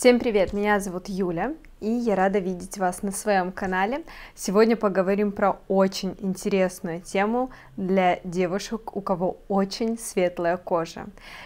Всем привет, меня зовут Юля, и я рада видеть вас на своем канале. Сегодня поговорим про очень интересную тему для девушек, у кого очень светлая кожа.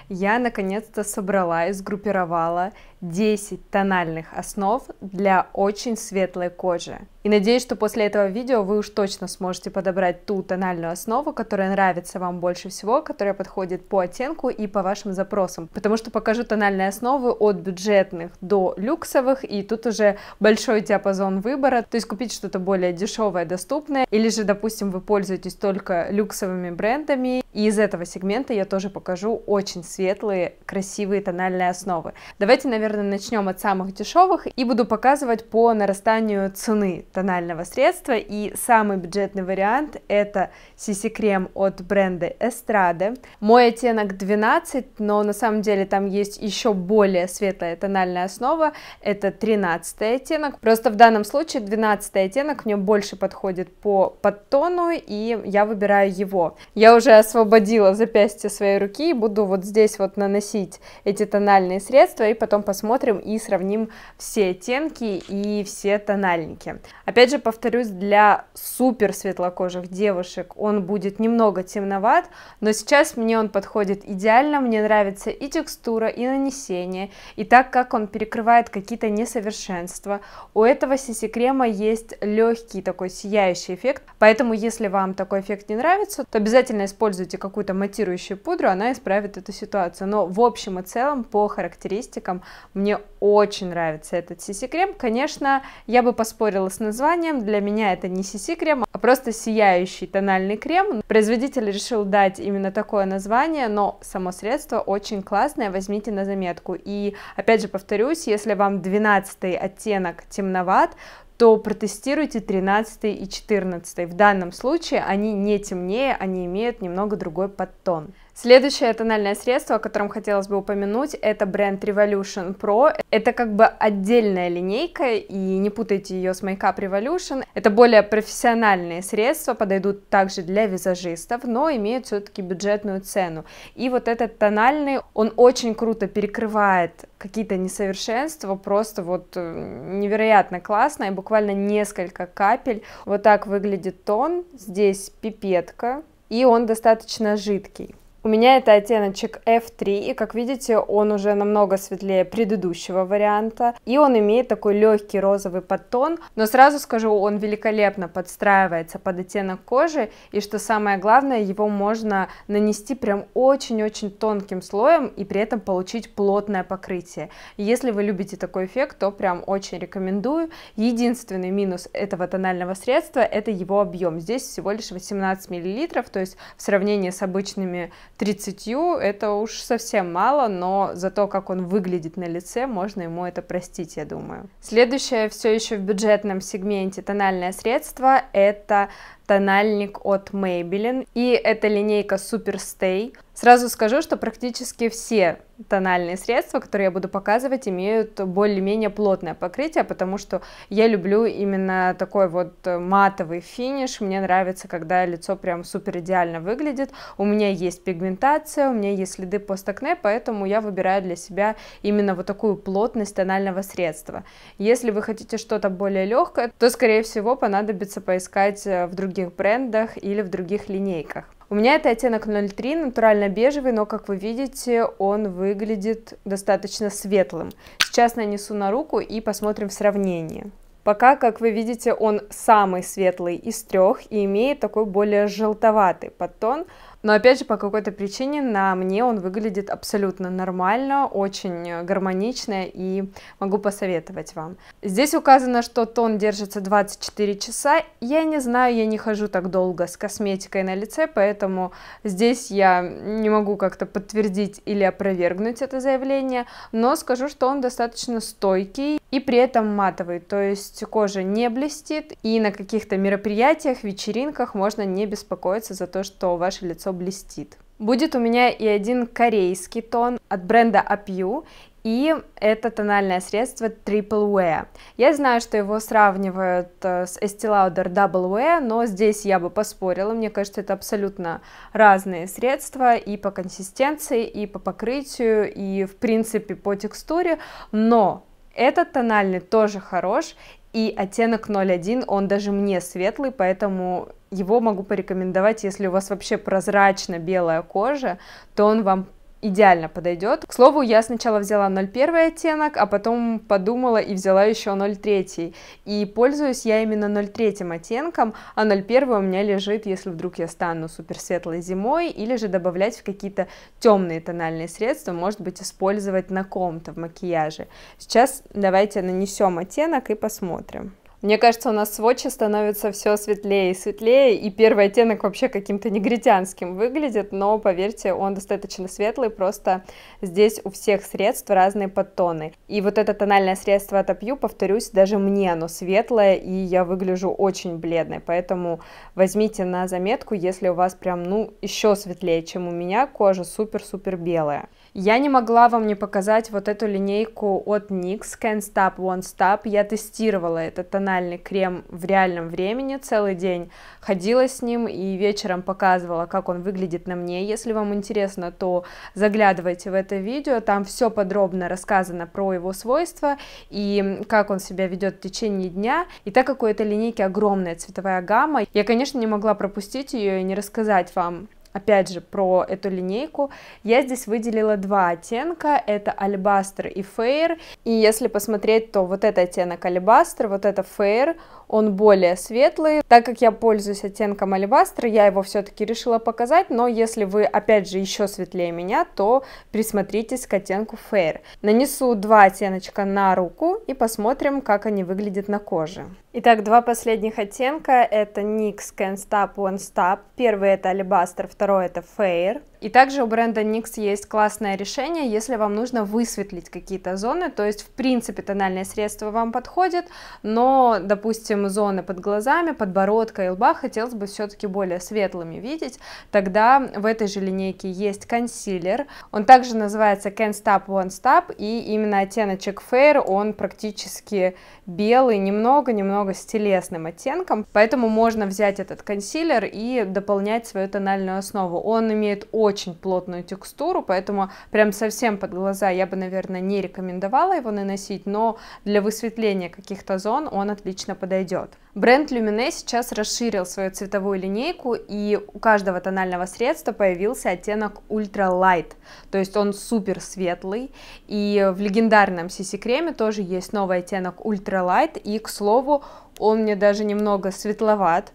Я наконец-то собрала и сгруппировала 10 тональных основ для очень светлой кожи. И надеюсь, что после этого видео вы уж точно сможете подобрать ту тональную основу, которая нравится вам больше всего, которая подходит по оттенку и по вашим запросам. Потому что покажу тональные основы от бюджетных до люксовых, и тут уже большой диапазон выбора, то есть купить что-то более дешевое, доступное, или же, допустим, вы пользуетесь только люксовыми брендами, и из этого сегмента я тоже покажу очень светлые, красивые тональные основы. Давайте, наверное, начнем от самых дешевых и буду показывать по нарастанию цены тонального средства, и самый бюджетный вариант это CC-крем от бренда Estrade. Мой оттенок 12, но на самом деле там есть еще более светлая тональная основа, это 13 оттенок. Просто в данном случае 12 оттенок мне больше подходит по подтону, и я выбираю его. Я уже освободила запястье своей руки и буду вот здесь вот наносить эти тональные средства, и потом посмотрим и сравним все оттенки и все тональники. Опять же повторюсь, для супер светлокожих девушек он будет немного темноват, но сейчас мне он подходит идеально, мне нравится и текстура, и нанесение, и так как он перекрывает какие-то несовершенства, детства. У этого CC-крема есть легкий такой сияющий эффект, поэтому если вам такой эффект не нравится, то обязательно используйте какую-то матирующую пудру, она исправит эту ситуацию. Но в общем и целом по характеристикам мне очень нравится этот CC-крем. Конечно, я бы поспорила с названием, для меня это не CC-крем, а просто сияющий тональный крем. Производитель решил дать именно такое название, но само средство очень классное, возьмите на заметку. И опять же повторюсь, если вам 12 оттенок оттенок темноват, то протестируйте 13 и 14. В данном случае они не темнее, они имеют немного другой подтон. Следующее тональное средство, о котором хотелось бы упомянуть, это бренд Revolution Pro. Это как бы отдельная линейка, и не путайте ее с Makeup Revolution. Это более профессиональные средства, подойдут также для визажистов, но имеют все-таки бюджетную цену. И вот этот тональный, он очень круто перекрывает какие-то несовершенства, просто вот э, невероятно классно, и буквально несколько капель. Вот так выглядит тон, здесь пипетка, и он достаточно жидкий. У меня это оттеночек F3, и как видите, он уже намного светлее предыдущего варианта, и он имеет такой легкий розовый подтон, но сразу скажу, он великолепно подстраивается под оттенок кожи, и что самое главное, его можно нанести прям очень-очень тонким слоем и при этом получить плотное покрытие. Если вы любите такой эффект, то прям очень рекомендую. Единственный минус этого тонального средства это его объем, здесь всего лишь 18 мл, то есть в сравнении с обычными 30 это уж совсем мало, но за то, как он выглядит на лице, можно ему это простить, я думаю. Следующее все еще в бюджетном сегменте тональное средство – это тональник от Maybelline. И это линейка Super Stay. Сразу скажу, что практически все тональные средства, которые я буду показывать, имеют более-менее плотное покрытие, потому что я люблю именно такой вот э, матовый финиш. Мне нравится, когда лицо прям супер идеально выглядит. У меня есть пигментация, у меня есть следы постакне, поэтому я выбираю для себя именно вот такую плотность тонального средства. Если вы хотите что-то более легкое, то, скорее всего, понадобится поискать э, в других других брендах или в других линейках. У меня это оттенок 03, натурально бежевый, но, как вы видите, он выглядит достаточно светлым. Сейчас нанесу на руку и посмотрим в сравнении. Пока, как вы видите, он самый светлый из трех и имеет такой более желтоватый подтон, но опять же, по какой-то причине на мне он выглядит абсолютно нормально, очень э, гармонично и могу посоветовать вам. Здесь указано, что тон держится 24 часа. Я не знаю, я не хожу так долго с косметикой на лице, поэтому здесь я не могу как-то подтвердить или опровергнуть это заявление, но скажу, что он достаточно стойкий и при этом матовый, то есть кожа не блестит, и на каких-то мероприятиях, вечеринках можно не беспокоиться за то, что ваше лицо блестит. Будет у меня и один корейский тон от бренда Apiu, и это тональное средство Triple Wear. Я знаю, что его сравнивают э, с Estee Lauder Double Wear, но здесь я бы поспорила. Мне кажется, это абсолютно разные средства и по консистенции, и по покрытию, и в принципе по текстуре. Но этот тональный тоже хорош, и оттенок 01, он даже мне светлый, поэтому его могу порекомендовать, если у вас вообще прозрачно белая кожа, то он вам идеально подойдет. К слову, я сначала взяла 0,1 оттенок, а потом подумала и взяла еще 0,3. И пользуюсь я именно 0,3 оттенком, а 0,1 у меня лежит, если вдруг я стану супер светлой зимой, или же добавлять в какие-то темные тональные средства, может быть, использовать на ком-то в макияже. Сейчас давайте нанесем оттенок и посмотрим. Мне кажется, у нас сводчи становится все светлее и светлее, и первый оттенок вообще каким-то негритянским выглядит, но, поверьте, он достаточно светлый, просто здесь у всех средств разные подтоны. И вот это тональное средство от Апью, повторюсь, даже мне оно светлое, и я выгляжу очень бледной, поэтому возьмите на заметку, если у вас прям, ну, еще светлее, чем у меня, кожа супер-супер белая. Я не могла вам не показать вот эту линейку от NYX Can't Stop Won't Stop, я тестировала этот тональный тональный крем в реальном времени, целый день ходила с ним и вечером показывала, как он выглядит на мне. Если вам интересно, то заглядывайте в это видео, там все подробно рассказано про его свойства и как он себя ведет в течение дня. И так как у этой линейки огромная цветовая гамма, я, конечно, не могла пропустить ее и не рассказать вам опять же, про эту линейку, я здесь выделила два оттенка, это Альбастер и Фейр, и если посмотреть, то вот этот оттенок Альбастер, вот это Фейр, он более светлый. Так как я пользуюсь оттенком алебастра, я его все-таки решила показать, но если вы, опять же, еще светлее меня, то присмотритесь к оттенку Fair. Нанесу два оттеночка на руку и посмотрим, как они выглядят на коже. Итак, два последних оттенка, это NYX Can't Stop One Stop. Первый это алебастр, второй это Fair. И также у бренда NYX есть классное решение, если вам нужно высветлить какие-то зоны, то есть в принципе тональное средство вам подходит, но, допустим, зоны под глазами, подбородка и лба хотелось бы все-таки более светлыми видеть, тогда в этой же линейке есть консилер, он также называется Can't Stop Won't Stop, и именно оттеночек Fair, он практически белый, немного-немного с телесным оттенком, поэтому можно взять этот консилер и дополнять свою тональную основу, он имеет очень очень плотную текстуру, поэтому прям совсем под глаза я бы, наверное, не рекомендовала его наносить, но для высветления каких-то зон он отлично подойдет. Бренд Lumine сейчас расширил свою цветовую линейку, и у каждого тонального средства появился оттенок Ultra Light, то есть он супер светлый, и в легендарном CC-креме тоже есть новый оттенок Ultra Light, и, к слову, он мне даже немного светловат.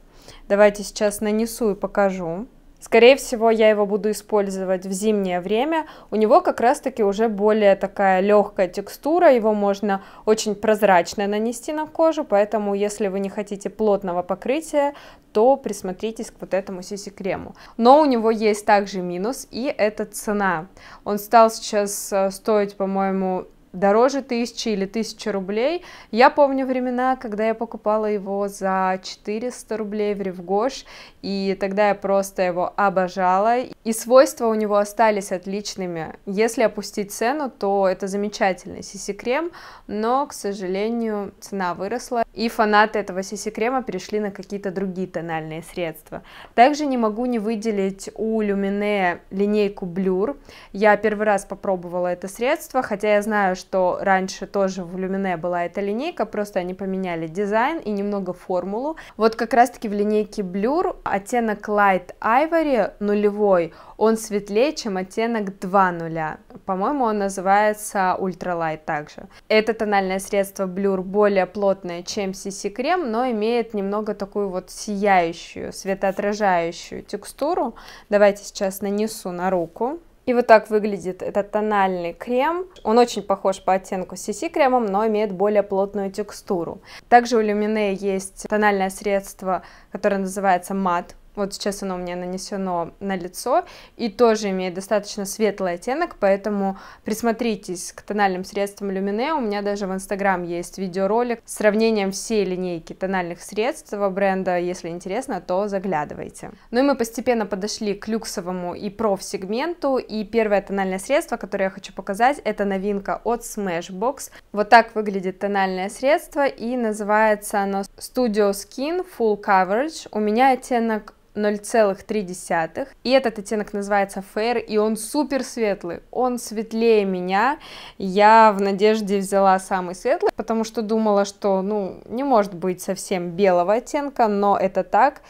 Давайте сейчас нанесу и покажу. Скорее всего, я его буду использовать в зимнее время. У него как раз-таки уже более такая легкая текстура, его можно очень прозрачно нанести на кожу, поэтому если вы не хотите плотного покрытия, то присмотритесь к вот этому сиси-крему. Но у него есть также минус, и это цена. Он стал сейчас э, стоить, по-моему, дороже тысячи или тысячи рублей. Я помню времена, когда я покупала его за 400 рублей в Ревгош, и тогда я просто его обожала, и свойства у него остались отличными. Если опустить цену, то это замечательный CC-крем, но, к сожалению, цена выросла, и фанаты этого CC-крема перешли на какие-то другие тональные средства. Также не могу не выделить у Люмине линейку Blur. Я первый раз попробовала это средство, хотя я знаю, что раньше тоже в Люмине была эта линейка, просто они поменяли дизайн и немного формулу. Вот как раз-таки в линейке Blur оттенок Light Ivory нулевой, он светлее, чем оттенок 2 нуля. По-моему, он называется Ultralight также. Это тональное средство Blur более плотное, чем чем CC-крем, но имеет немного такую вот сияющую, светоотражающую текстуру. Давайте сейчас нанесу на руку. И вот так выглядит этот тональный крем. Он очень похож по оттенку с CC-кремом, но имеет более плотную текстуру. Также у Люмине есть тональное средство, которое называется мат. Вот сейчас оно у меня нанесено на лицо и тоже имеет достаточно светлый оттенок, поэтому присмотритесь к тональным средствам Люмине. У меня даже в Инстаграм есть видеоролик с сравнением всей линейки тональных средств бренда. Если интересно, то заглядывайте. Ну и мы постепенно подошли к люксовому и проф-сегменту. И первое тональное средство, которое я хочу показать, это новинка от Smashbox. Вот так выглядит тональное средство и называется оно Studio Skin Full Coverage. У меня оттенок 0,3. И этот оттенок называется Fair, и он супер светлый. Он светлее меня. Я в надежде взяла самый светлый, потому что думала, что, ну, не может быть совсем белого оттенка, но это так.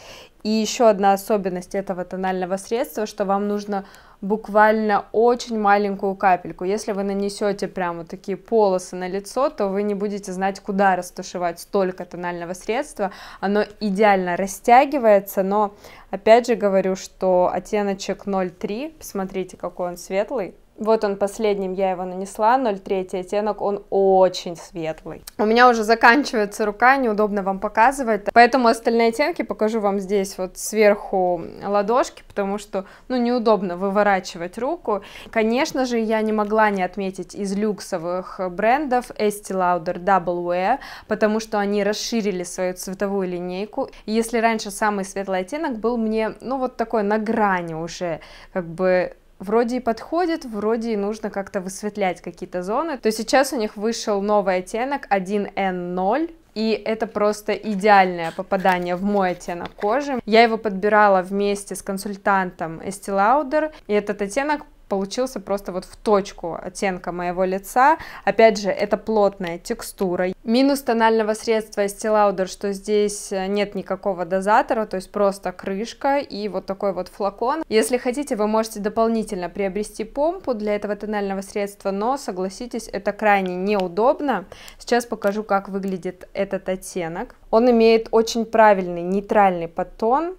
И еще одна особенность этого тонального средства, что вам нужно буквально очень маленькую капельку. Если вы нанесете прямо такие полосы на лицо, то вы не будете знать, куда растушевать столько тонального средства. Оно идеально растягивается, но опять же говорю, что оттеночек 0,3, посмотрите, какой он светлый, вот он последним, я его нанесла, 0,3 оттенок, он очень светлый. У меня уже заканчивается рука, неудобно вам показывать, поэтому остальные оттенки покажу вам здесь вот сверху ладошки, потому что, ну, неудобно выворачивать руку. Конечно же, я не могла не отметить из люксовых брендов Estee Lauder Double Wear, потому что они расширили свою цветовую линейку. Если раньше самый светлый оттенок был мне, ну, вот такой на грани уже, как бы вроде и подходит, вроде и нужно как-то высветлять какие-то зоны, то сейчас у них вышел новый оттенок 1N0, и это просто идеальное попадание в мой оттенок кожи. Я его подбирала вместе с консультантом Estee Lauder, и этот оттенок получился просто вот в точку оттенка моего лица. Опять же, это плотная текстура. Минус тонального средства Estee Lauder, что здесь э, нет никакого дозатора, то есть просто крышка и вот такой вот флакон. Если хотите, вы можете дополнительно приобрести помпу для этого тонального средства, но, согласитесь, это крайне неудобно. Сейчас покажу, как выглядит этот оттенок. Он имеет очень правильный нейтральный подтон,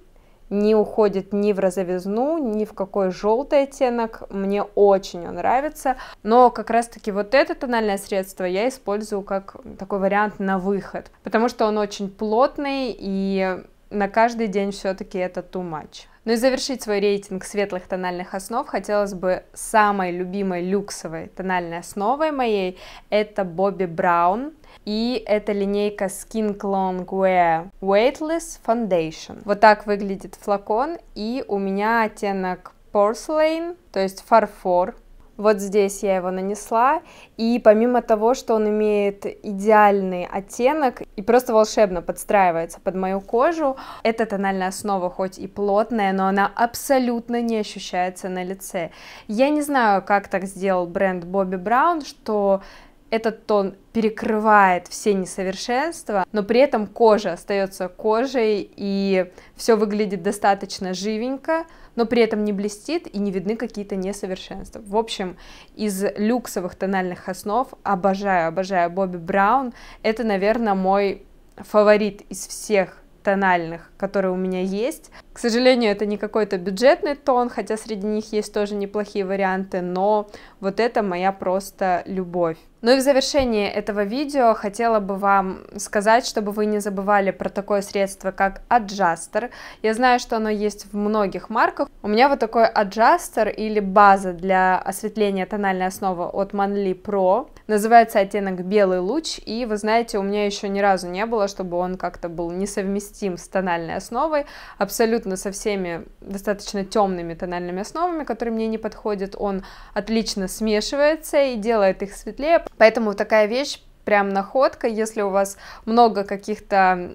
не уходит ни в розовизну, ни в какой желтый оттенок. Мне очень он нравится. Но как раз-таки вот это тональное средство я использую как такой вариант на выход, потому что он очень плотный и на каждый день все-таки это too much. Ну и завершить свой рейтинг светлых тональных основ хотелось бы самой любимой люксовой тональной основой моей. Это Bobbi Brown. И это линейка Skin Clone Wear Weightless Foundation. Вот так выглядит флакон. И у меня оттенок Porcelain, то есть фарфор. Вот здесь я его нанесла, и помимо того, что он имеет идеальный оттенок и просто волшебно подстраивается под мою кожу, эта тональная основа хоть и плотная, но она абсолютно не ощущается на лице. Я не знаю, как так сделал бренд Bobbi Brown, что этот тон перекрывает все несовершенства, но при этом кожа остается кожей, и все выглядит достаточно живенько, но при этом не блестит и не видны какие-то несовершенства. В общем, из люксовых тональных основ обожаю, обожаю Бобби Браун. Это, наверное, мой фаворит из всех тональных, которые у меня есть. К сожалению, это не какой-то бюджетный тон, хотя среди них есть тоже неплохие варианты, но вот это моя просто любовь. Ну и в завершение этого видео хотела бы вам сказать, чтобы вы не забывали про такое средство, как аджастер. Я знаю, что оно есть в многих марках. У меня вот такой аджастер или база для осветления тональной основы от Manly Pro. Называется оттенок белый луч, и вы знаете, у меня еще ни разу не было, чтобы он как-то был несовместим с тональной основой, абсолютно со всеми достаточно темными тональными основами, которые мне не подходят, он отлично смешивается и делает их светлее, поэтому такая вещь прям находка, если у вас много каких-то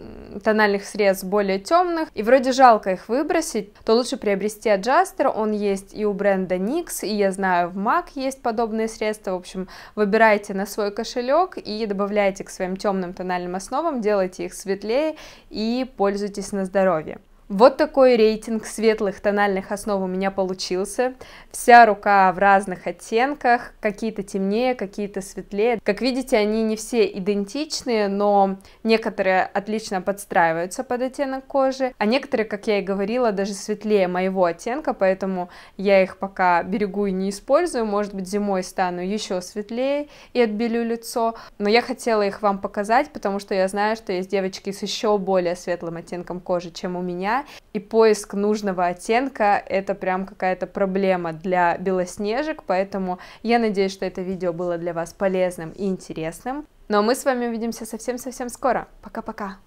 тональных средств более темных, и вроде жалко их выбросить, то лучше приобрести аджастер, он есть и у бренда NYX, и я знаю, в MAC есть подобные средства, в общем, выбирайте на свой кошелек и добавляйте к своим темным тональным основам, делайте их светлее и пользуйтесь на здоровье. Вот такой рейтинг светлых тональных основ у меня получился. Вся рука в разных оттенках, какие-то темнее, какие-то светлее. Как видите, они не все идентичные, но некоторые отлично подстраиваются под оттенок кожи, а некоторые, как я и говорила, даже светлее моего оттенка, поэтому я их пока берегу и не использую. Может быть, зимой стану еще светлее и отбелю лицо. Но я хотела их вам показать, потому что я знаю, что есть девочки с еще более светлым оттенком кожи, чем у меня, и поиск нужного оттенка — это прям какая-то проблема для белоснежек, поэтому я надеюсь, что это видео было для вас полезным и интересным. Ну а мы с вами увидимся совсем-совсем скоро. Пока-пока!